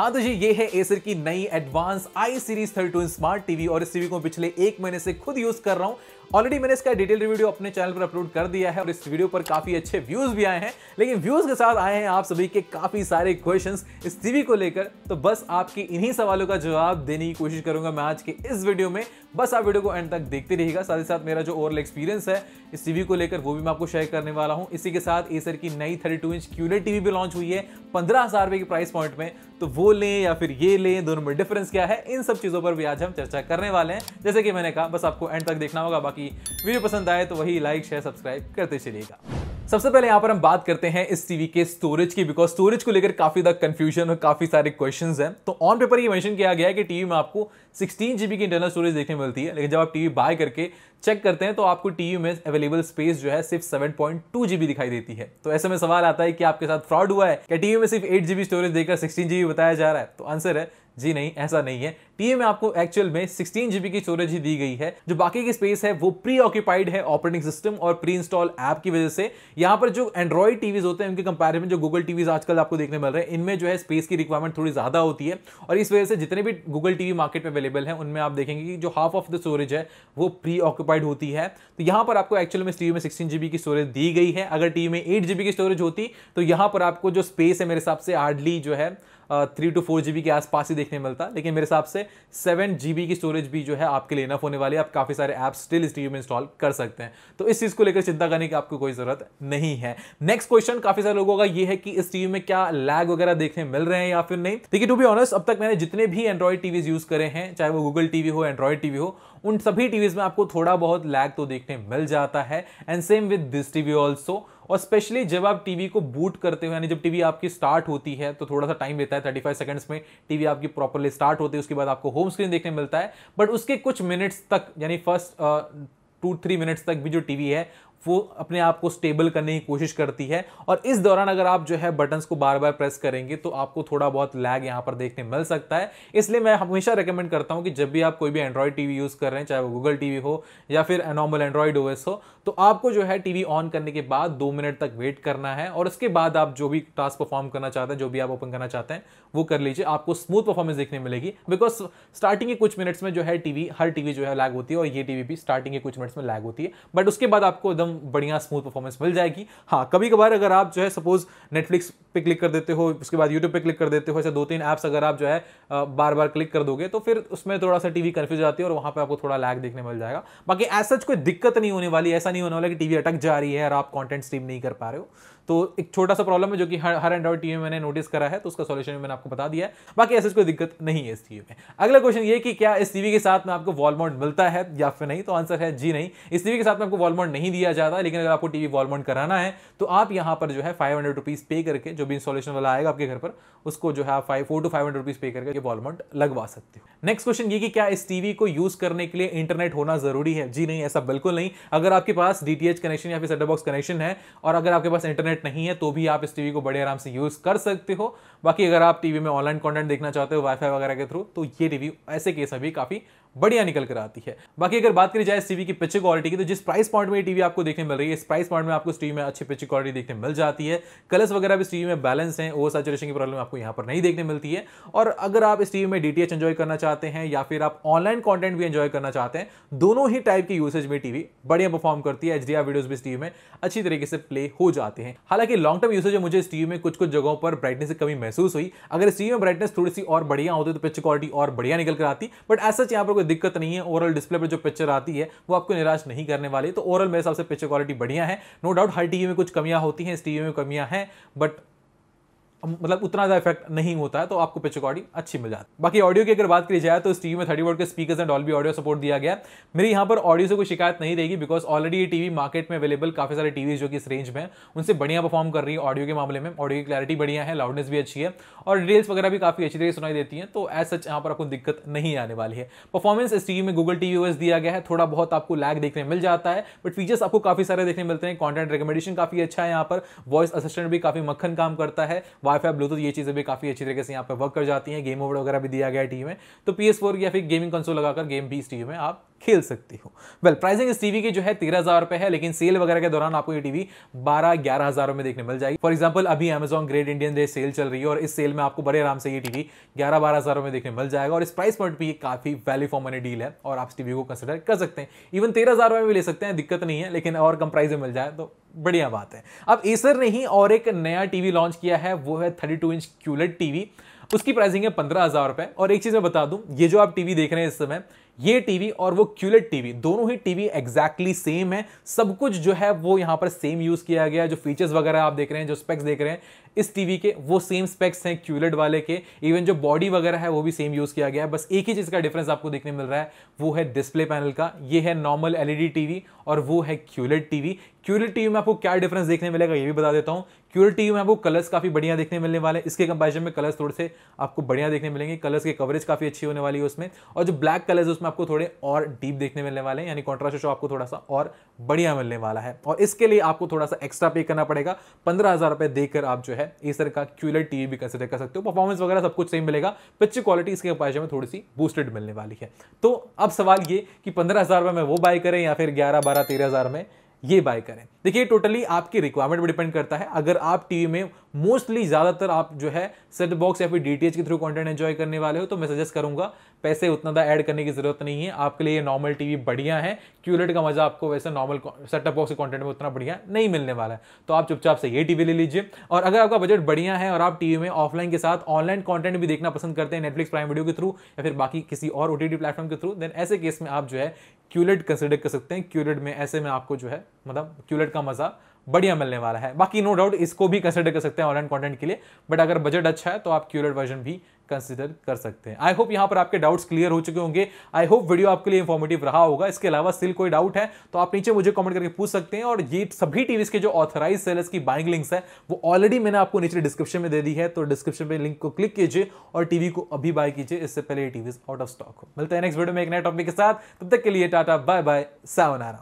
हाँ तो जी ये है एसर की नई advance I series thirty two smart TV और इस टीवी को पिछले एक महीने से खुद यूज कर रहा हूँ ऑलरेडी मैंने इसका डिटेल वीडियो अपने चैनल पर अपलोड कर दिया है और इस वीडियो पर काफी अच्छे व्यूज भी आए हैं लेकिन व्यूज के साथ आए हैं आप सभी के काफी सारे क्वेश्चन इस टीवी को लेकर तो बस आपके इन्हीं सवालों का जवाब देने की कोशिश करूंगा मैं आज के इस वीडियो में बस आप वीडियो को एंड तक देखते रहिएगा साथ ही साथ मेरा जो ओवरऑल एक्सपीरियंस है इस टीवी को लेकर वो भी मैं आपको शेयर करने वाला हूँ इसी के साथ एसर की नई थर्टी इंच क्यूलेट टीवी भी लॉन्च हुई है पंद्रह हजार रुपए की प्राइस पॉइंट में तो वो लें या फिर ये लें दोनों में डिफरेंस क्या है इन सब चीज़ों पर भी आज हम चर्चा करने वाले हैं जैसे कि मैंने कहा बस आपको एंड तक देखना होगा बाकी वीडियो पसंद आए तो वही लाइक शेयर सब्सक्राइब करते चलिएगा सबसे पहले यहां पर हम बात करते हैं इस टीवी के स्टोरेज की बिकॉज स्टोरेज को लेकर काफी ज्यादा कंफ्यूजन और काफी सारे क्वेश्चन हैं तो ऑन पेपर ये मेंशन किया गया है कि टीवी में आपको सिक्सटीन जीबी की इंटरनल स्टोरेज देखने मिलती है लेकिन जब आप टीवी बाय करके चेक करते हैं तो आपको टीवी में अवेलेबल स्पेस जो है सिर्फ टू जीबी दिखाई देती है तो ऐसे में सवाल आता है कि आपके साथ फ्रॉड हुआ है क्या टीवी में सिर्फ एट जीबी स्टोरेज देकर सिक्सटीन जीबी बताया जा रहा है तो आंसर है जी नहीं ऐसा नहीं है पीए में आपको एक्चुअल में सिक्सटीन जीबी की स्टोरेज ही दी गई है जो बाकी की स्पेस है वो प्री ऑक्यूपाइड है ऑपरेटिंग सिस्टम और प्री इंस्टॉल ऐप की वजह से यहाँ पर जो एंड्रॉइड टीवीज होते हैं उनके कंपेरिजन जो गूगल टीवीज आजकल आपको देखने मिल रहे हैं इनमें जो है स्पेस की रिक्वायरमेंट थोड़ी ज्यादा होती है और इस वजह से जितने भी गूगल टीवी मार्केट में अवेलेबल है उनमें आप देखेंगे कि जो हाफ ऑफ द स्टोरेज है वो प्री ऑक्यूपाइड होती है तो यहाँ पर आपको एक्चुअल में टीवी में सिक्सटीन जीबी की स्टोरेज दी गई है अगर टीवी में एट जीबी की स्टोरेज होती तो यहाँ पर आपको जो स्पेस है मेरे हिसाब से हार्डली जो है थ्री टू फोर जीबी के आसपास ही देखने मिलता लेकिन मेरे हिसाब से सेवन जी की स्टोरेज भी जो है आपके लिए इनफ होने वाली है आप काफ़ी सारे ऐप स्टिल इस टीवी में इंस्टॉल कर सकते हैं तो इस चीज़ को लेकर चिंता करने की आपको कोई ज़रूरत नहीं है नेक्स्ट क्वेश्चन काफ़ी सारे लोगों का यह है कि इस टीवी में क्या लैग वगैरह देखने मिल रहे हैं या फिर नहीं देखिए टू बी ऑनस्ट अब तक मैंने जितने भी एंड्रॉइड टीवीज यूज़ करे हैं चाहे वो गूगल टीवी हो एंड्रॉइड टीवी हो उन सभी टीवीज़ में आपको थोड़ा बहुत लैग तो देखने मिल जाता है and same with this TV also और स्पेशली जब आप टीवी को बूट करते हो यानी जब टीवी आपकी स्टार्ट होती है तो थोड़ा सा टाइम लेता है थर्टी फाइव सेकेंड्स में टीवी आपकी प्रॉपरली स्टार्ट होती है उसके बाद आपको होम स्क्रीन देखने मिलता है बट उसके कुछ मिनट्स तक यानी फर्स्ट टू थ्री मिनट्स तक भी जो टीवी है वो अपने आप को स्टेबल करने की कोशिश करती है और इस दौरान अगर आप जो है बटन्स को बार बार प्रेस करेंगे तो आपको थोड़ा बहुत लैग यहाँ पर देखने मिल सकता है इसलिए मैं हमेशा रिकमेंड करता हूँ कि जब भी आप कोई भी एंड्रॉयड टीवी यूज़ कर रहे हैं चाहे वो गूगल टीवी हो या फिर नॉर्मल एंड्रॉयड ओएस हो तो आपको जो है टीवी ऑन करने के बाद दो मिनट तक वेट करना है और उसके बाद आप जो भी टास्क परफॉर्म करना चाहते हैं जो भी आप ओपन करना चाहते हैं वो कर लीजिए आपको स्मूथ परफॉर्मेंस देखने मिलेगी बिकॉज स्टार्टिंग के कुछ मिनट्स में जो है टीवी हर टीवी जो है लैग होती है और ये टीवी भी स्टार्टिंग के कुछ मिनट्स में लैग होती है बट उसके बाद आपको एकदम एकदम बढ़िया स्मूथ परफॉर्मेंस मिल जाएगी हाँ कभी कभार अगर आप जो है सपोज नेटफ्लिक्स पे क्लिक कर देते हो उसके बाद यूट्यूब पे क्लिक कर देते हो ऐसे दो तीन ऐप्स अगर आप जो है बार बार क्लिक कर दोगे तो फिर उसमें थोड़ा सा टीवी कन्फ्यूज आती है और वहाँ पे आपको थोड़ा लैग देखने मिल जाएगा बाकी ऐसा सच कोई दिक्कत नहीं होने वाली ऐसा नहीं होने वाला कि टीवी अटक जा रही है और आप कॉन्टेंट स्ट्रीम नहीं कर पा रहे हो तो एक छोटा सा प्रॉब्लम है जो कि हर हर एंड्रॉइड टीवी में मैंने नोटिस करा है तो उसका सोल्यूशन मैंने आपको बता दिया है बाकी ऐसे कोई दिक्कत नहीं है इस टीवी में अगला क्वेश्चन ये कि क्या इस टीवी के साथ में आपको वॉलमाउंट मिलता है या फिर नहीं तो आंसर है जी नहीं इस टीवी के साथ में आपको वॉलमाउंट नहीं दिया जाता लेकिन अगर आपको टीवी वॉलमाउंट कराना है तो आप यहां पर जो है फाइव हंड्रेड पे करके जो भी इंस्टॉलेशन वाला आएगा आपके घर पर उसको जो है आप five four two five hundred rupees पे करके ये वॉल लगवा सकते हो नेक्स्ट क्वेश्चन ये कि क्या इस टीवी को यूज़ करने के लिए इंटरनेट होना ज़रूरी है जी नहीं ऐसा बिल्कुल नहीं अगर आपके पास डी कनेक्शन या फिर सेटअप बॉक्स कनेक्शन है और अगर आपके पास इंटरनेट नहीं है तो भी आप इस टीवी को बड़े आराम से यूज़ कर सकते हो बाकी अगर आप टीवी में ऑनलाइन कॉन्टेंट देखना चाहते हो वाईफाई वगैरह के थ्रू तो ये टीवी ऐसे केस में भी काफ़ी बढ़िया निकल कर आती है बाकी अगर बात करी जाए टीवी की पिक्चर क्वालिटी की तो जिस प्राइस पॉइंट में ये टीवी आपको देखने मिल रही है इस प्राइस पॉइंट में आपको टीवी में अच्छी पिक्चर क्वालिटी देखने मिल जाती है कलर्स वगैरह भी इस टीवी में बैलेंस है ओवर सैचुरेशन की प्रॉब्लम आपको यहाँ पर नहीं देखने मिलती है और अगर आप इस टीवी में डी एंजॉय करना चाहते हैं या फिर आप ऑनलाइन कॉन्टेंट भी एंजॉय करना चाहते हैं दोनों ही टाइप की यूसेज में टीवी बढ़िया परफॉर्म करती है एच डी भी इस टीवी में अच्छी तरीके से प्ले हो जाते हैं हालांकि लॉन्ग टर्म यूसेज मुझे इस टीवी में कुछ कुछ जगहों पर ब्राइटनेस से कमी महसूस हुई अगर इस टीवी में ब्राइटनेस थोड़ी सी और बढ़िया होती तो पिक्चर क्वालिटी और बढ़िया निकल कर आती बट एज सच यहाँ पर कोई दिक्कत नहीं है ओवरऑल डिस्प्ले पर जो पिक्चर आती है वो आपको निराश नहीं करने वाली तो ओवरऑल मेरे हिसाब से पिक्चर क्वालिटी बढ़िया है नो डाउट हर टीवी में कुछ कमियां होती हैं इस टीवी में कमियां हैं बट मतलब उतना ज़्यादा इफेक्ट नहीं होता है तो आपको पिच रिकॉर्डिंग अच्छी मिल जाती है बाकी ऑडियो की अगर बात की जाए तो इस टीवी में थर्टी वोट के स्पीकर्स एंड भी ऑडियो सपोर्ट दिया गया मेरी यहाँ पर ऑडियो से कोई शिकायत नहीं रहेगी बिकॉज ऑलरेडी ये टीवी मार्केट में अवेलेबल काफ़ी सारे टीवी जो कि इस रेंज में उनसे बढ़िया परफॉर्म कर रही है ऑडियो के मामले में ऑडियो की क्लैरिटी बढ़िया है लाउडनेस भी अच्छी है और डिटेल्स वगैरह भी काफ़ी अच्छी तरीके सुनाई देती है तो एज सच यहाँ पर आपको दिक्कत नहीं आने वाली है परफॉर्मेंस इस टीवी में गूगल टी वी दिया गया है थोड़ा बहुत आपको लैग देखने मिल जाता है बट फीचर्स आपको काफ़ी सारे देखने मिलते हैं कॉन्टेंट रिकमेंडेशन काफ़ी अच्छा है यहाँ पर वॉइस असिस्टेंट भी काफ़ी मक्खन काम करता है वाईफाई ब्लूटूथ ये चीज़ें भी काफ़ी अच्छी तरीके से यहाँ पर वर्क कर जाती हैं गेम ओवर वगैरह भी दिया गया है टीवी में तो पी या फिर गेमिंग कंसोल लगाकर गेम भी इस टीवी में आप खेल सकती हो वेल प्राइसिंग इस टीवी की जो है तेरह हज़ार रुपये है लेकिन सेल वगैरह के दौरान आपको ये टीवी बारह ग्यारह हज़ारों में देखने मिल जाएगी फॉर एग्जांपल अभी Amazon great Indian day sale चल रही है और इस सेल में आपको बड़े आराम से ये टीवी ग्यारह बारह हज़ारों में देखने मिल जाएगा और इस प्राइस पॉइंट भी काफ़ी वैल्यू फॉर मनी डील है और आप इस टीवी को कंसिडर कर सकते हैं इवन तेरह हज़ार में भी ले सकते हैं दिक्कत नहीं है लेकिन और कम प्राइस में मिल जाए तो बढ़िया बात है अब एसर ने ही और एक नया टीवी लॉन्च किया है वो है thirty two inch QLED TV उसकी प्राइसिंग है पंद्रह हज़ार रुपए और एक चीज़ मैं बता दूं ये जो आप टीवी देख रहे हैं इस समय ये टीवी और वो क्यूलेट टीवी दोनों ही टीवी एग्जैक्टली सेम है सब कुछ जो है वो यहाँ पर सेम यूज़ किया गया जो फीचर्स वगैरह आप देख रहे हैं जो स्पेक्स देख रहे हैं इस टीवी के वो सेम स्पेक्स हैं क्यूलेट वाले के इवन जो बॉडी वगैरह है वो भी सेम यूज़ किया गया है बस एक ही चीज़ का डिफरेंस आपको देखने मिल रहा है वो है डिस्प्ले पैनल का ये है नॉर्मल एलईडी टीवी और वो है क्यूलेट टीवी क्यूलेट टीवी में आपको क्या डिफरेंस देखने मिलेगा ये भी बता देता हूँ क्यूरिटी में आपको कलर्स काफ़ी बढ़िया देखने मिलने वाले हैं इसके कंपेरिजन में कलर्स थोड़े से आपको बढ़िया देखने मिलेंगे कलर्स की कवरेज काफ़ी अच्छी होने वाली है उसमें और जो ब्लैक कलर्स है उसमें आपको थोड़े और डीप देखने मिलने वाले हैं यानी कॉन्ट्रास्ट आपको थोड़ा सा और बढ़िया मिलने वाला है और इसके लिए आपको थोड़ा सा एक्स्ट्रा पे करना पड़ेगा पंद्रह हज़ार रुपए देकर आप जो है इस तरह का क्यूलर टीवी भी कंसिडर कर सकते हो परफॉर्मेंस वगैरह सब कुछ सही मिलेगा पिक्चर क्वालिटी इसके कंपेरिजन में थोड़ी सी बूस्टेड मिलने वाली है तो अब सवाल ये कि पंद्रह हज़ार में वो बाय करें या फिर ग्यारह बारह तेरह हज़ार में ये बाय करें देखिए टोटली आपकी रिक्वायरमेंट पर डिपेंड करता है अगर आप टीवी में मोस्टली ज़्यादातर आप जो है सेट बॉक्स या फिर डी के थ्रू कंटेंट एंजॉय करने वाले हो तो मैं सजेस्ट करूंगा पैसे उतना ज़्यादा ऐड करने की ज़रूरत नहीं है आपके लिए नॉर्मल टीवी बढ़िया है क्यूलेट का मज़ा आपको वैसे नॉर्मल सेटअप बॉक्स के कॉन्टेंट में उतना बढ़िया नहीं मिलने वाला है तो आप चुपचाप से ये टीवी ले लीजिए और अगर आपका बजट बढ़िया है और आप टीवी में ऑफलाइन के साथ ऑनलाइन कॉन्टेंट भी देखना पसंद करते हैं नेटफ्लिक्स प्राइम वीडियो के थ्रू या फिर बाकी किसी और ओटीटी प्लेटफॉर्म के थ्रू देन ऐसे केस में आप जो है क्यूलेट कंसिडर कर सकते हैं क्यूलेट में ऐसे में आपको जो है मतलब क्यूलेट का मज़ा बढ़िया मिलने वाला है बाकी नो डाउट इसको भी कंसिडर कर सकते हैं ऑनलाइन कॉन्टेंट के लिए बट अगर बजट अच्छा है तो आप क्यूरेट वर्जन भी कंसिडर कर सकते हैं आई होप यहाँ पर आपके डाउट्स क्लियर हो चुके होंगे आई होप वीडियो आपके लिए इन्फॉर्मेटिव रहा होगा इसके अलावा स्टिल कोई डाउट है तो आप नीचे मुझे कमेंट करके पूछ सकते हैं और ये सभी टीवीज के जो ऑथराइज सेलर्स की बाइंग लिंक्स है वो ऑलरेडी मैंने आपको नीचे डिस्क्रिप्शन में दे दी है तो डिस्क्रिप्शन में लिंक को क्लिक कीजिए और टीवी को अभी बाय कीजिए इससे पहले ये टीवीज आउट ऑफ स्टॉक हो मिलते हैं नेक्स्ट वीडियो में एक नए टॉपिक के साथ तब तक के लिए टाटा बाय बाय सावनारा